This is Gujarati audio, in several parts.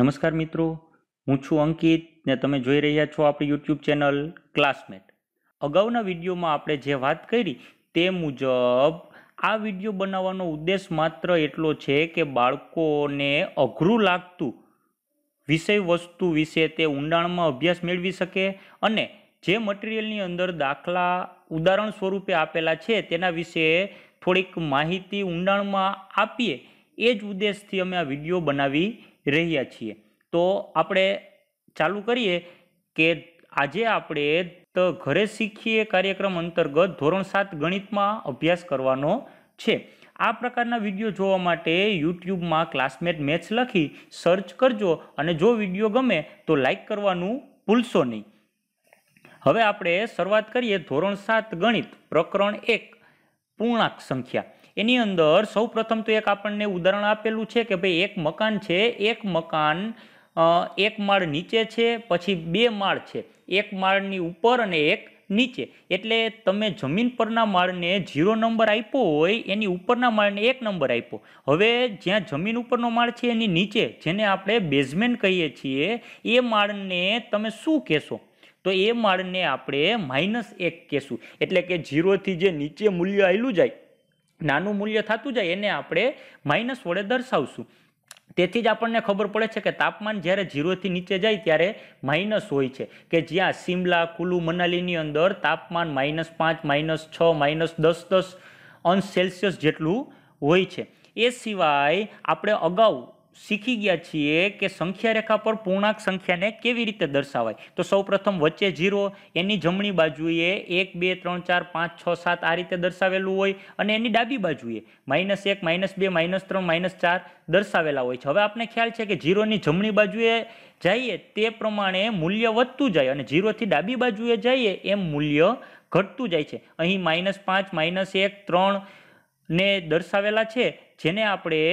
નમસ્કાર મિત્રો હું છું અંકિત ને તમે જોઈ રહ્યા છો આપણી યુટ્યુબ ચેનલ ક્લાસમેટ અગાઉના વિડીયોમાં આપણે જે વાત કરી તે મુજબ આ વિડીયો બનાવવાનો ઉદ્દેશ માત્ર એટલો છે કે બાળકોને અઘરું લાગતું વિષય વસ્તુ વિશે તે ઊંડાણમાં અભ્યાસ મેળવી શકે અને જે મટીરિયલની અંદર દાખલા ઉદાહરણ સ્વરૂપે આપેલા છે તેના વિશે થોડીક માહિતી ઊંડાણમાં આપીએ એ જ ઉદ્દેશથી અમે આ વિડીયો બનાવી રહ્યા છીએ તો આપણે ચાલુ કરીએ કે આજે આપણે તો ઘરે શીખીએ કાર્યક્રમ અંતર્ગત ધોરણ સાત ગણિતમાં અભ્યાસ કરવાનો છે આ પ્રકારના વિડીયો જોવા માટે યુટ્યુબમાં ક્લાસમેટ મેચ લખી સર્ચ કરજો અને જો વિડીયો ગમે તો લાઈક કરવાનું ભૂલશો નહીં હવે આપણે શરૂઆત કરીએ ધોરણ સાત ગણિત પ્રકરણ એક પૂર્ણાંક સંખ્યા એની અંદર સૌપ્રથમ તો એક આપણને ઉદાહરણ આપેલું છે કે ભાઈ એક મકાન છે એક મકાન એક માળ નીચે છે પછી બે માળ છે એક માળની ઉપર અને એક નીચે એટલે તમે જમીન પરના માળને ઝીરો નંબર આપ્યો હોય એની ઉપરના માળને એક નંબર આપ્યો હવે જ્યાં જમીન ઉપરનો માળ છે એની નીચે જેને આપણે બેઝમેન્ટ કહીએ છીએ એ માળને તમે શું કહેશો તો એ માળને આપણે માઇનસ એક કહેશું એટલે કે ઝીરોથી જે નીચે મૂલ્ય આવેલું જાય નાનું મૂલ્ય થતું જાય એને આપણે માઇનસ વડે દર્શાવશું તેથી જ આપણને ખબર પડે છે કે તાપમાન જ્યારે ઝીરોથી નીચે જાય ત્યારે માઇનસ હોય છે કે જ્યાં સિમલા કુલુ મનાલીની અંદર તાપમાન માઇનસ પાંચ માઇનસ છ માઇનસ દસ દસ અંશ સેલ્સિયસ જેટલું હોય છે એ સિવાય આપણે અગાઉ શીખી ગયા છીએ કે સંખ્યા રેખા પર પૂર્ણાંક સંખ્યાને કેવી રીતે દર્શાવાય તો સૌપ્રથમ વચ્ચે ઝીરો એની જમણી બાજુએ એક બે ત્રણ ચાર પાંચ છ સાત આ રીતે દર્શાવેલું હોય અને એની ડાબી બાજુએ માઇનસ એક માઇનસ બે માઇનસ ત્રણ માઇનસ ચાર દર્શાવેલા હોય છે હવે આપણે ખ્યાલ છે કે ઝીરોની જમણી બાજુએ જઈએ તે પ્રમાણે મૂલ્ય વધતું જાય અને ઝીરોથી ડાબી બાજુએ જઈએ એમ મૂલ્ય ઘટતું જાય છે અહીં માઇનસ પાંચ માઇનસ એક ત્રણ ને દર્શાવેલા છે જેને આપણે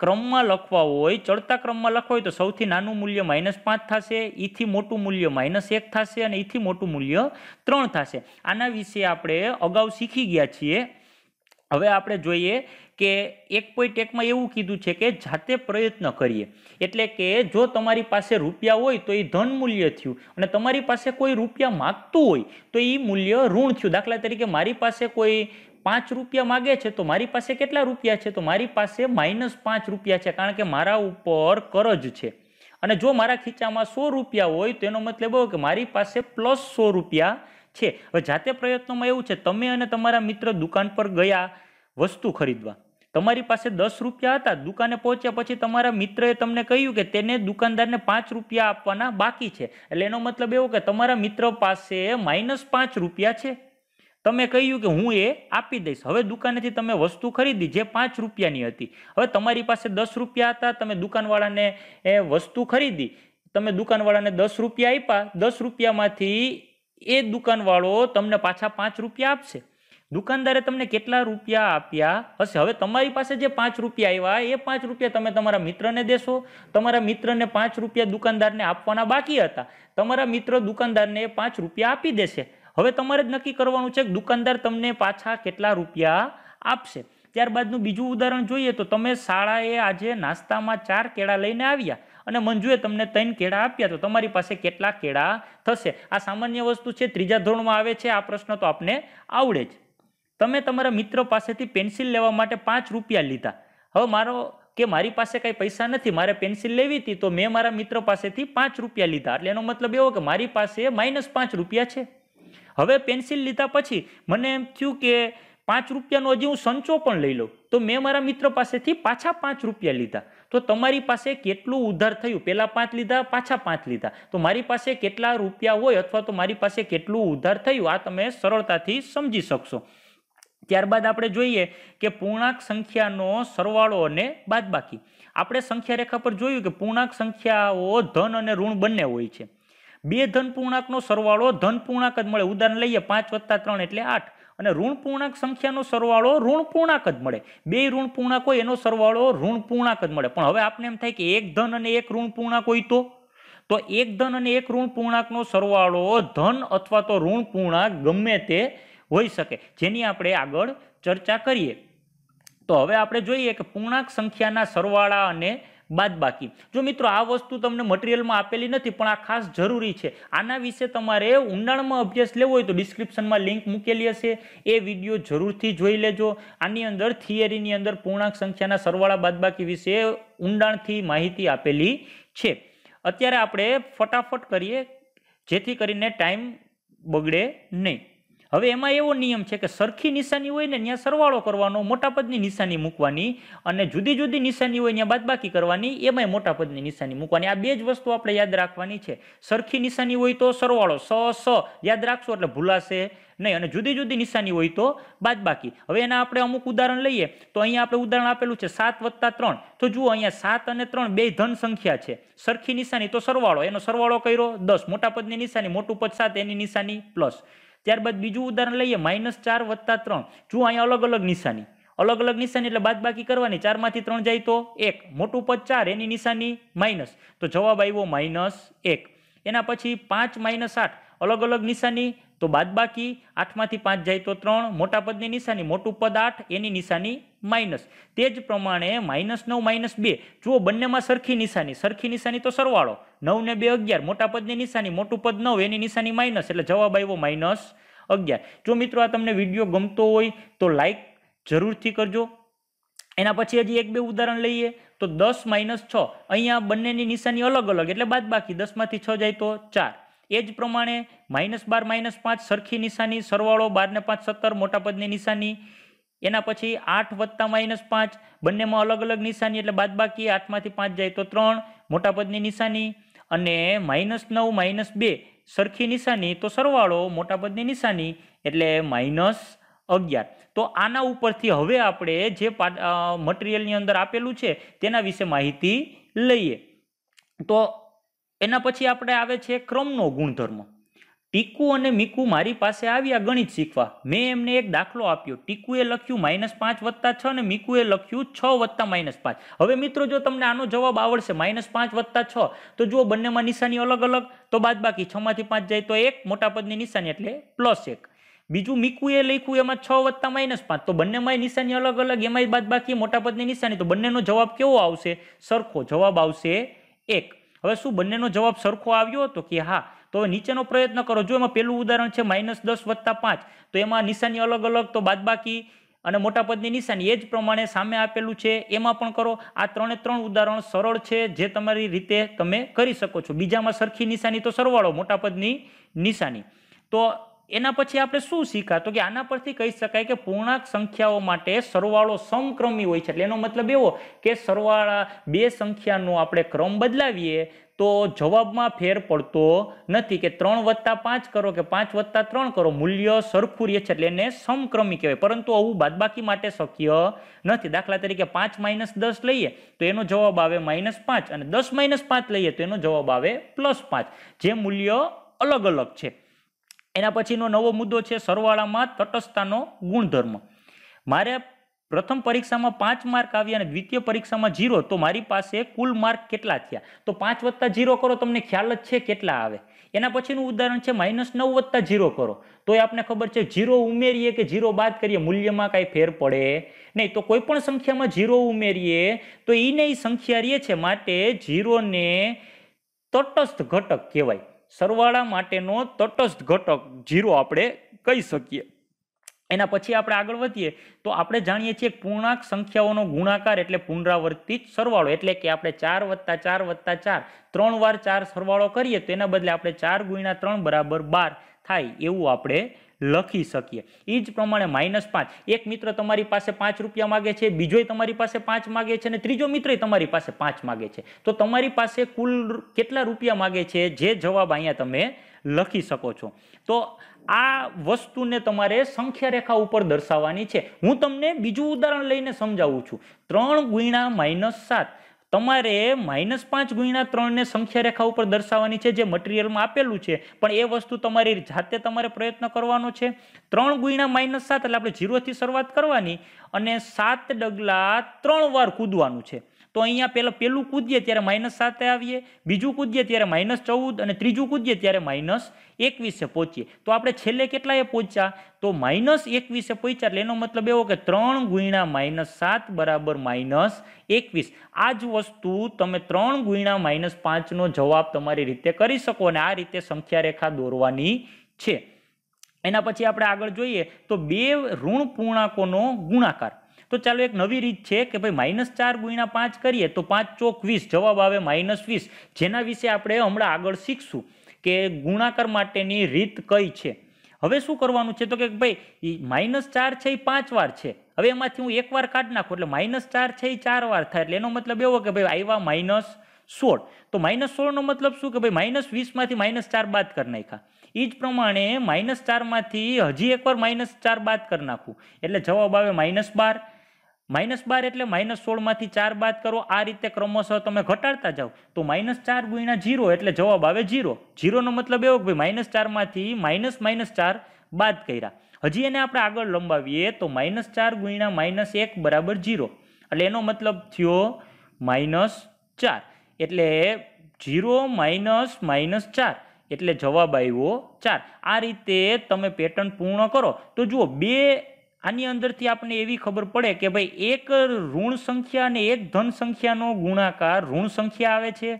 ક્રમમાં લખવા હોય ચડતા ક્રમમાં લખવા હોય તો સૌથી નાનું મૂલ્ય માઇનસ પાંચ થશે ઈથી મોટું મૂલ્ય માઇનસ એક થશે અને ઈથી મોટું મૂલ્ય ત્રણ થશે આના વિશે આપણે અગાઉ શીખી ગયા છીએ હવે આપણે જોઈએ કે એક પોઈન્ટ એકમાં એવું કીધું છે કે જાતે પ્રયત્ન કરીએ એટલે કે જો તમારી પાસે રૂપિયા હોય તો એ ધન મૂલ્ય થયું અને તમારી પાસે કોઈ રૂપિયા માગતું હોય તો એ મૂલ્ય ઋણ થયું દાખલા તરીકે મારી પાસે કોઈ પાંચ રૂપિયા માગે છે તો મારી પાસે કેટલા રૂપિયા છે તો મારી પાસે માઇનસ પાંચ રૂપિયા છે કારણ કે મારા ઉપર કરજ છે અને જો મારા ખીચામાં સો રૂપિયા હોય તો એનો મતલબ એવો કે મારી પાસે પ્લસ સો રૂપિયા છે હવે જાતે પ્રયત્નોમાં એવું છે તમે અને તમારા મિત્ર દુકાન પર ગયા વસ્તુ ખરીદવા તમારી પાસે દસ રૂપિયા હતા દુકાને પહોંચ્યા પછી તમારા મિત્રએ તમને કહ્યું કે તેને દુકાનદારને પાંચ રૂપિયા આપવાના બાકી છે એટલે એનો મતલબ એવો કે તમારા મિત્ર પાસે માઇનસ પાંચ રૂપિયા છે તમે કહ્યું કે હું એ આપી દઈશ હવે દુકાનેથી તમે વસ્તુ ખરીદી જે પાંચ રૂપિયાની હતી હવે તમારી પાસે દસ રૂપિયા હતા તમે દુકાનવાળાને એ વસ્તુ ખરીદી તમે દુકાનવાળાને દસ રૂપિયા આપ્યા દસ રૂપિયામાંથી એ દુકાનવાળો તમને પાછા પાંચ રૂપિયા આપશે દુકાનદારે તમને કેટલા રૂપિયા આપ્યા હશે હવે તમારી પાસે જે પાંચ રૂપિયા આવ્યા એ પાંચ રૂપિયા તમે તમારા મિત્રને દેશો તમારા મિત્રને પાંચ રૂપિયા દુકાનદારને આપવાના બાકી હતા તમારા મિત્ર દુકાનદારને એ પાંચ રૂપિયા આપી દેશે હવે તમારે જ નક્કી કરવાનું છે કે દુકાનદાર તમને પાછા કેટલા રૂપિયા આપશે ત્યારબાદનું બીજું ઉદાહરણ જોઈએ તો તમે શાળાએ આજે નાસ્તામાં ચાર કેળા લઈને આવ્યા અને મંજુએ તમને ત્રણ કેળા આપ્યા તો તમારી પાસે કેટલા કેળા થશે આ સામાન્ય વસ્તુ છે ત્રીજા ધોરણમાં આવે છે આ પ્રશ્ન તો આપને આવડે જ તમે તમારા મિત્ર પાસેથી પેન્સિલ લેવા માટે પાંચ રૂપિયા લીધા હવે મારો કે મારી પાસે કાંઈ પૈસા નથી મારે પેન્સિલ લેવી હતી તો મેં મારા મિત્ર પાસેથી પાંચ રૂપિયા લીધા એટલે એનો મતલબ એવો કે મારી પાસે માઇનસ પાંચ રૂપિયા છે હવે પેન્સિલ લીધા પછી મને એમ થયું કે પાંચ રૂપિયાનો હજી હું સંચો પણ લઈ લઉં તો મેં મારા મિત્ર પાસેથી પાછા પાંચ રૂપિયા લીધા તો તમારી પાસે કેટલું ઉધાર થયું પહેલાં પાંચ લીધા પાછા પાંચ લીધા તો મારી પાસે કેટલા રૂપિયા હોય અથવા તો મારી પાસે કેટલું ઉધાર થયું આ તમે સરળતાથી સમજી શકશો ત્યારબાદ આપણે જોઈએ કે પૂર્ણાંક સંખ્યાનો સરવાળો અને બાદબાકી આપણે સંખ્યા રેખા પર જોયું કે પૂર્ણાંક સંખ્યાઓ ધન અને ઋણ બંને હોય છે બે ધન પૂર્ણાંકનો સરવાળો ધન પૂર્ણાંક જ મળે ઉદાહરણ લઈએ પાંચ વત્તા ત્રણ એટલે આઠ અને ઋણ પૂર્ણાંક સંખ્યાનો સરવાળો ઋણ પૂર્ણાંક જ મળે બે ઋણ પૂર્ણાંક હોય એનો સરવાળો ઋણ પૂર્ણાંક જ મળે પણ હવે આપણે એમ થાય કે એક ધન અને એક ઋણ પૂર્ણાંક હોય તો તો એક ધન અને એક ઋણ પૂર્ણાંકનો સરવાળો ધન અથવા તો ઋણ પૂર્ણાંક ગમે તે હોઈ શકે જેની આપણે આગળ ચર્ચા કરીએ તો હવે આપણે જોઈએ કે પૂર્ણાંક સંખ્યાના સરવાળા અને બાદબાકી જો મિત્રો આ વસ્તુ તમને મટીરિયલમાં આપેલી નથી પણ આ ખાસ જરૂરી છે આના વિશે તમારે ઊંડાણમાં અભ્યાસ લેવો હોય તો ડિસ્ક્રિપ્શનમાં લિંક મૂકેલી હશે એ વિડીયો જરૂરથી જોઈ લેજો આની અંદર થિયરીની અંદર પૂર્ણાંક સંખ્યાના સરવાળા બાદબાકી વિશે ઊંડાણથી માહિતી આપેલી છે અત્યારે આપણે ફટાફટ કરીએ જેથી કરીને ટાઈમ બગડે નહીં હવે એમાં એવો નિયમ છે કે સરખી નિશાની હોય ને ત્યાં સરવાળો કરવાનો મોટા પદની નિશાની મૂકવાની અને જુદી જુદી નિશાની હોય ત્યાં બાદબાકી કરવાની એમાંય મોટા પદની નિશાની મૂકવાની આ બે જ વસ્તુ આપણે યાદ રાખવાની છે સરખી નિશાની હોય તો સરવાળો સ સ યાદ રાખશો એટલે ભૂલાશે નહીં અને જુદી જુદી નિશાની હોય તો બાદબાકી હવે એના આપણે અમુક ઉદાહરણ લઈએ તો અહીંયા આપણે ઉદાહરણ આપેલું છે સાત વત્તા ત્રણ તો જુઓ અહીંયા સાત અને ત્રણ બે ધન સંખ્યા છે સરખી નિશાની તો સરવાળો એનો સરવાળો કર્યો દસ મોટા પદની નિશાની મોટું પદ સાત એની નિશાની પ્લસ ત્યારબાદ બીજું ઉદાહરણ લઈએ માઇનસ ચાર વત્તા ત્રણ જો અહીંયા અલગ અલગ નિશાની અલગ અલગ નિશાની એટલે બાદ બાકી કરવાની ચારમાંથી ત્રણ જાય તો એક મોટું પદ ચાર એની નિશાની માઇનસ તો જવાબ આવ્યો માઇનસ એક એના પછી પાંચ માઇનસ આઠ અલગ અલગ નિશાની તો બાદબાકી આઠમાંથી પાંચ જાય તો ત્રણ મોટા પદની નિશાની મોટું પદ આઠ એની નિશાની માઇનસ તે જ પ્રમાણે માઇનસ નવ માઇનસ બે જુઓ બંનેમાં સરખી નિશાની સરખી નિશાની તો સરવાળો નવ ને બે અગિયાર મોટા પદની નિશાની મોટું પદ નવ એની નિશાની માઇનસ એટલે જવાબ આવ્યો માઇનસ અગિયાર જો મિત્રો આ તમને વિડીયો ગમતો હોય તો લાઇક જરૂરથી કરજો એના પછી હજી એક બે ઉદાહરણ લઈએ તો દસ માઇનસ છ અહીંયા બંનેની નિશાની અલગ અલગ એટલે બાદ બાકી દસમાંથી છ જાય તો ચાર એ જ પ્રમાણે માઇનસ બાર માઇનસ પાંચ સરખી નિશાની સરવાળો બારને પાંચ સત્તર મોટા પદની નિશાની એના પછી આઠ વત્તા માઇનસ પાંચ બંનેમાં અલગ અલગ નિશાની એટલે બાદબાકી આઠમાંથી પાંચ જાય તો ત્રણ મોટા પદની નિશાની અને માઇનસ નવ માઇનસ બે સરખી નિશાની તો સરવાળો મોટા પદની નિશાની એટલે માઇનસ અગિયાર તો આના ઉપરથી હવે આપણે જે મટીરિયલની અંદર આપેલું છે તેના વિશે માહિતી લઈએ તો એના પછી આપણે આવે છે ક્રમનો ગુણધર્મ ટીકુ અને મીકુ મારી પાસે આવ્યા ગણિત શીખવા મેં એમને એક દાખલો આપ્યો ટીકુએ લખ્યું માઇનસ પાંચ વત્તા છ અને મીકુએ લખ્યું છ વત્તા માઇનસ પાંચ હવે મિત્રો જો તમને આનો જવાબ આવડશે માઇનસ પાંચ વત્તા છ તો જુઓ બંનેમાં નિશાની અલગ અલગ તો બાદ બાકી છમાંથી પાંચ જાય તો એક મોટા પદની નિશાની એટલે પ્લસ એક બીજું મીકુએ લખ્યું એમાં છ વત્તા માઇનસ પાંચ તો બંનેમાં નિશાની અલગ અલગ એમાંય બાકી મોટા પદની નિશાની તો બંનેનો જવાબ કેવો આવશે સરખો જવાબ આવશે એક હવે શું બંનેનો જવાબ સરખો આવ્યો તો કે હા તો નીચેનો પ્રયત્ન કરો જો એમાં પહેલું ઉદાહરણ છે માઇનસ દસ વત્તા પાંચ તો એમાં નિશાની અલગ અલગ તો બાદબાકી અને મોટા પદની નિશાની એ જ પ્રમાણે સામે આપેલું છે એમાં પણ કરો આ ત્રણે ત્રણ ઉદાહરણ સરળ છે જે તમારી રીતે તમે કરી શકો છો બીજામાં સરખી નિશાની તો સરવાળો મોટા પદની નિશાની તો એના પછી આપણે શું શીખા તો કે આના પરથી કહી શકાય કે પૂર્ણાંક સંખ્યાઓ માટે સરવાળો સમક્રમી હોય છે એટલે એનો મતલબ એવો કે સરવાળા બે સંખ્યાનો આપણે ક્રમ બદલાવીએ તો જવાબમાં ફેર પડતો નથી કે ત્રણ વત્તા પાંચ કરો કે પાંચ વત્તા ત્રણ કરો મૂલ્ય સરખું રહે છે એટલે એને સમક્રમી કહેવાય પરંતુ આવું બાદબાકી માટે શક્ય નથી દાખલા તરીકે પાંચ માઇનસ દસ લઈએ તો એનો જવાબ આવે માઇનસ પાંચ અને દસ માઇનસ પાંચ લઈએ તો એનો જવાબ આવે પ્લસ પાંચ જે મૂલ્ય અલગ અલગ છે એના પછીનો નવો મુદ્દો છે સરવાળામાં તટસ્થતાનો ગુણધર્મ મારે પ્રથમ પરીક્ષામાં પાંચ માર્ક આવ્યા અને દ્વિતીય પરીક્ષામાં જીરો તો મારી પાસે કુલ માર્ક કેટલા થયા તો પાંચ વત્તા જીરો કરો તમને ખ્યાલ જ છે કેટલા આવે એના પછીનું ઉદાહરણ છે માઇનસ નવ વત્તા જીરો કરો તો એ આપણને ખબર છે જીરો ઉમેરીએ કે જીરો બાદ કરીએ મૂલ્યમાં કાંઈ ફેર પડે નહીં તો કોઈ પણ સંખ્યામાં જીરો ઉમેરીએ તો એને એ સંખ્યા રહે છે માટે જીરોને તટસ્થ ઘટક કહેવાય સરવાળા માટેનો તટસ્થ ઘટક જીરો આપણે કહી શકીએ એના પછી આપણે આગળ વધીએ તો આપણે જાણીએ છીએ પૂર્ણાંક સંખ્યાઓનો ગુણાકાર એટલે પુનરાવર્તિત સરવાળો એટલે કે આપણે ચાર વત્તા ચાર વત્તા ચાર ત્રણ વાર ચાર સરવાળો કરીએ તો એના બદલે આપણે ચાર ગુણ્યા ત્રણ બરાબર બાર થાય એવું આપણે લખી શકીએ એ જ પ્રમાણે માઇનસ પાંચ એક મિત્ર તમારી પાસે પાંચ રૂપિયા માગે છે બીજોય તમારી પાસે પાંચ માગે છે અને ત્રીજો મિત્રય તમારી પાસે પાંચ માગે છે તો તમારી પાસે કુલ કેટલા રૂપિયા માગે છે જે જવાબ અહીંયા તમે લખી શકો છો તો આ વસ્તુને તમારે સંખ્યા રેખા ઉપર દર્શાવવાની છે હું તમને બીજું ઉદાહરણ લઈને સમજાવું છું ત્રણ ગુણા માઇનસ સાત તમારે માઇનસ પાંચ ગુણ્યા ત્રણને સંખ્યા રેખા ઉપર દર્શાવવાની છે જે મટીરિયલમાં આપેલું છે પણ એ વસ્તુ તમારી જાતે તમારે પ્રયત્ન કરવાનો છે ત્રણ ગુણ્યા માઇનસ સાત એટલે આપણે ઝીરોથી શરૂઆત કરવાની અને સાત ડગલા ત્રણ વાર કૂદવાનું છે તો અહીંયા પહેલાં પહેલું કૂદીએ ત્યારે માઇનસ સાતે આવીએ બીજું કૂદીએ ત્યારે માઇનસ ચૌદ અને ત્રીજું કૂદીએ ત્યારે માઇનસ એકવીસે પહોંચીએ તો આપણે છેલ્લે કેટલાએ પહોંચ્યા તો માઇનસ એકવીસે પહોંચ્યા એટલે એનો મતલબ એવો કે ત્રણ ગુણ્યા માઇનસ સાત બરાબર માઇનસ એકવીસ આ જ વસ્તુ તમે ત્રણ ગુણ્યા માઇનસ પાંચનો જવાબ તમારી રીતે કરી શકો અને આ રીતે સંખ્યા રેખા દોરવાની છે એના પછી આપણે આગળ જોઈએ તો બે ઋણ પૂર્ણાંકોનો ગુણાકાર તો ચાલો એક નવી રીત છે કે ભાઈ માઇનસ ચાર ગુણ્યા પાંચ કરીએ તો પાંચ ચોક વીસ જવાબ આવે માઇનસ વીસ જેના વિશે આપણે હમણાં આગળ શીખશું કે ગુણાકાર માટેની રીત કઈ છે હવે શું કરવાનું છે તો કે ભાઈ માઇનસ ચાર છે એ પાંચ વાર છે હવે એમાંથી હું એક વાર કાઢી નાખું એટલે માઇનસ ચાર છે એ ચાર વાર થાય એટલે એનો મતલબ એવો કે ભાઈ આવ્યા માઇનસ સોળ તો માઇનસ સોળનો મતલબ શું કે ભાઈ માઇનસ વીસમાંથી માઇનસ ચાર બાદ કરી નાખ્યા એ જ પ્રમાણે માઇનસ ચારમાંથી હજી એકવાર માઇનસ ચાર બાદ કરી નાખું એટલે જવાબ આવે માઇનસ બાર માઇનસ બાર એટલે માઇનસ સોળમાંથી ચાર બાદ કરો આ રીતે ક્રમશઃ તમે ઘટાડતા જાઓ તો માઇનસ ચાર ગુણ્યા જીરો એટલે જવાબ આવે જીરો જીરોનો મતલબ એવો કે ભાઈ માઇનસ ચારમાંથી માઇનસ માઇનસ ચાર બાદ કર્યા હજી એને આપણે આગળ લંબાવીએ તો માઇનસ ચાર ગુણ્યા માઇનસ એક બરાબર જીરો એટલે એનો મતલબ થયો માઇનસ ચાર એટલે જીરો માઇનસ માઇનસ ચાર એટલે જવાબ આવ્યો ચાર આ રીતે તમે પેટર્ન પૂર્ણ કરો તો જુઓ બે આની અંદરથી આપણને એવી ખબર પડે કે ભાઈ એક ઋણ સંખ્યા અને એક ધન સંખ્યાનો ગુણાકાર ઋણ સંખ્યા આવે છે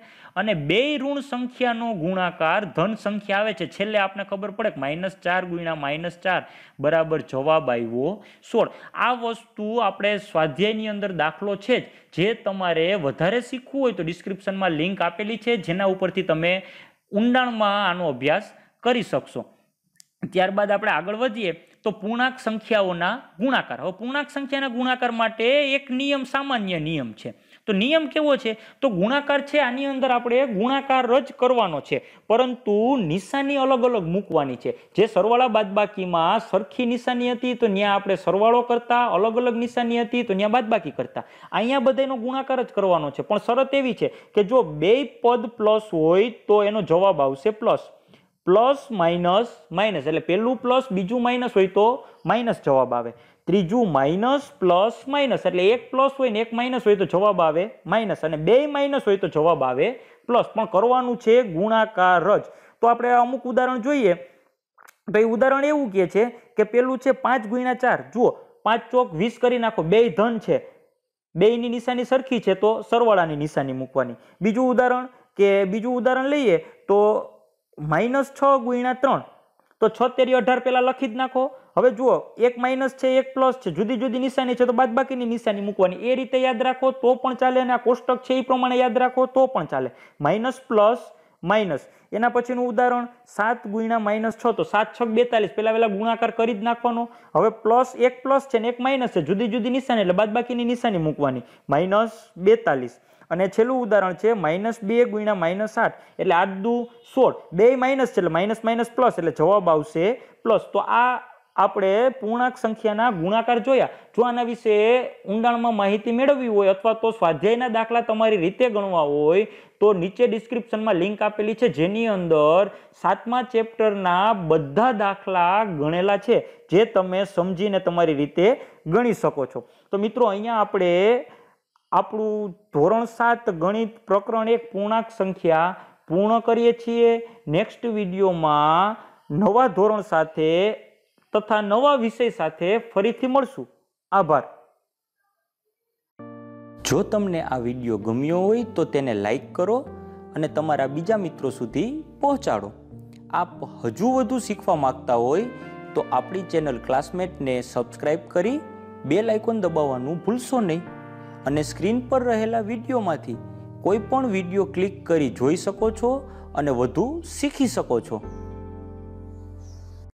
અને બે ઋણ સંખ્યાનો ગુણાકાર ધન સંખ્યા આવે છે છેલ્લે આપણને ખબર પડે કે માઇનસ ચાર ગુણ્યા માઇનસ ચાર બરાબર જવાબ આવ્યો સોળ આ વસ્તુ આપણે સ્વાધ્યાયની અંદર દાખલો છે જ જે તમારે વધારે શીખવું હોય તો ડિસ્ક્રિપ્શનમાં લિંક આપેલી છે જેના ઉપરથી તમે ઊંડાણમાં આનો અભ્યાસ કરી શકશો ત્યારબાદ આપણે આગળ વધીએ તો પૂર્ણાંક સંખ્યાઓના ગુણાકાર હવે પૂર્ણાંક સંખ્યાના ગુણાકાર માટે એક નિયમ સામાન્ય નિયમ છે તો નિયમ કેવો છે તો ગુણાકાર છે આની અંદર આપણે ગુણાકાર જ કરવાનો છે પરંતુ નિશાની અલગ અલગ મૂકવાની છે જે સરવાળા બાદબાકીમાં સરખી નિશાની હતી તો ત્યાં આપણે સરવાળો કરતા અલગ અલગ નિશાની હતી તો ત્યાં બાદબાકી કરતા અહીંયા બધાનો ગુણાકાર જ કરવાનો છે પણ શરત એવી છે કે જો બે પદ પ્લસ હોય તો એનો જવાબ આવશે પ્લસ પ્લસ માઇનસ માઇનસ એટલે પહેલું પ્લસ બીજું માઇનસ હોય તો માઇનસ જવાબ આવે ત્રીજું માઇનસ પ્લસ માઇનસ એટલે એક પ્લસ હોય ને એક માઇનસ હોય તો જવાબ આવે માઇનસ અને બે માઇનસ હોય તો જવાબ આવે પ્લસ પણ કરવાનું છે ગુણાકાર જ તો આપણે અમુક ઉદાહરણ જોઈએ તો એ ઉદાહરણ એવું કહે છે કે પેલું છે પાંચ ગુણ્યા ચાર જુઓ પાંચ ચોક વીસ કરી નાખો બે ધન છે બેની નિશાની સરખી છે તો સરવાળાની નિશાની મૂકવાની બીજું ઉદાહરણ કે બીજું ઉદાહરણ લઈએ તો માઇનસ છ ગુણ્યા ત્રણ તો છોતેરી અઢાર પહેલાં લખી જ નાખો હવે જુઓ એક માઇનસ છે એક પ્લસ છે જુદી જુદી નિશાની છે તો બાદ બાકીની નિશાની મૂકવાની એ રીતે યાદ રાખો તો પણ ચાલે અને આ કોષ્ટક છે એ પ્રમાણે યાદ રાખો તો પણ ચાલે માઇનસ પ્લસ માઇનસ એના પછીનું ઉદાહરણ સાત ગુણ્યા માઇનસ છ તો સાત છ બેતાલીસ પહેલાં પહેલાં ગુણાકાર કરી જ નાખવાનો હવે પ્લસ એક પ્લસ છે ને એક માઇનસ છે જુદી જુદી નિશાની એટલે બાદ બાકીની નિશાની મૂકવાની માઇનસ બેતાલીસ અને છેલ્લું ઉદાહરણ છે માઇનસ બે ગુણ્યા માઇનસ આઠ એટલે આઠ દુ સોળ બે માઇનસ છે એટલે માઇનસ માઇનસ પ્લસ એટલે જવાબ આવશે પ્લસ તો આ આપણે પૂર્ણાંક સંખ્યાના ગુણાકાર જોયા જો આના વિશે ઊંડાણમાં માહિતી મેળવવી હોય અથવા તો સ્વાધ્યાયના દાખલા તમારી રીતે ગણવા હોય તો નીચે ડિસ્ક્રિપ્શનમાં લિંક આપેલી છે જેની અંદર સાતમા ચેપ્ટરના બધા દાખલા ગણેલા છે જે તમે સમજીને તમારી રીતે ગણી શકો છો તો મિત્રો અહીંયા આપણે આપણું ધોરણ સાત ગણિત પ્રકરણ એક પૂર્ણાંક સંખ્યા પૂર્ણ કરીએ છીએ નેક્સ્ટ વિડીયોમાં નવા ધોરણ સાથે તથા નવા વિષય સાથે ફરીથી મળશું આભાર જો તમને આ વિડીયો ગમ્યો હોય તો તેને લાઈક કરો અને તમારા બીજા મિત્રો સુધી પહોંચાડો આપ હજુ વધુ શીખવા માંગતા હોય તો આપણી ચેનલ ક્લાસમેટને સબસ્ક્રાઈબ કરી બે લાઇકોન દબાવવાનું ભૂલશો નહીં અને સ્ક્રીન પર રહેલા વિડીયોમાંથી કોઈ પણ વિડીયો ક્લિક કરી જોઈ શકો છો અને વધુ શીખી શકો છો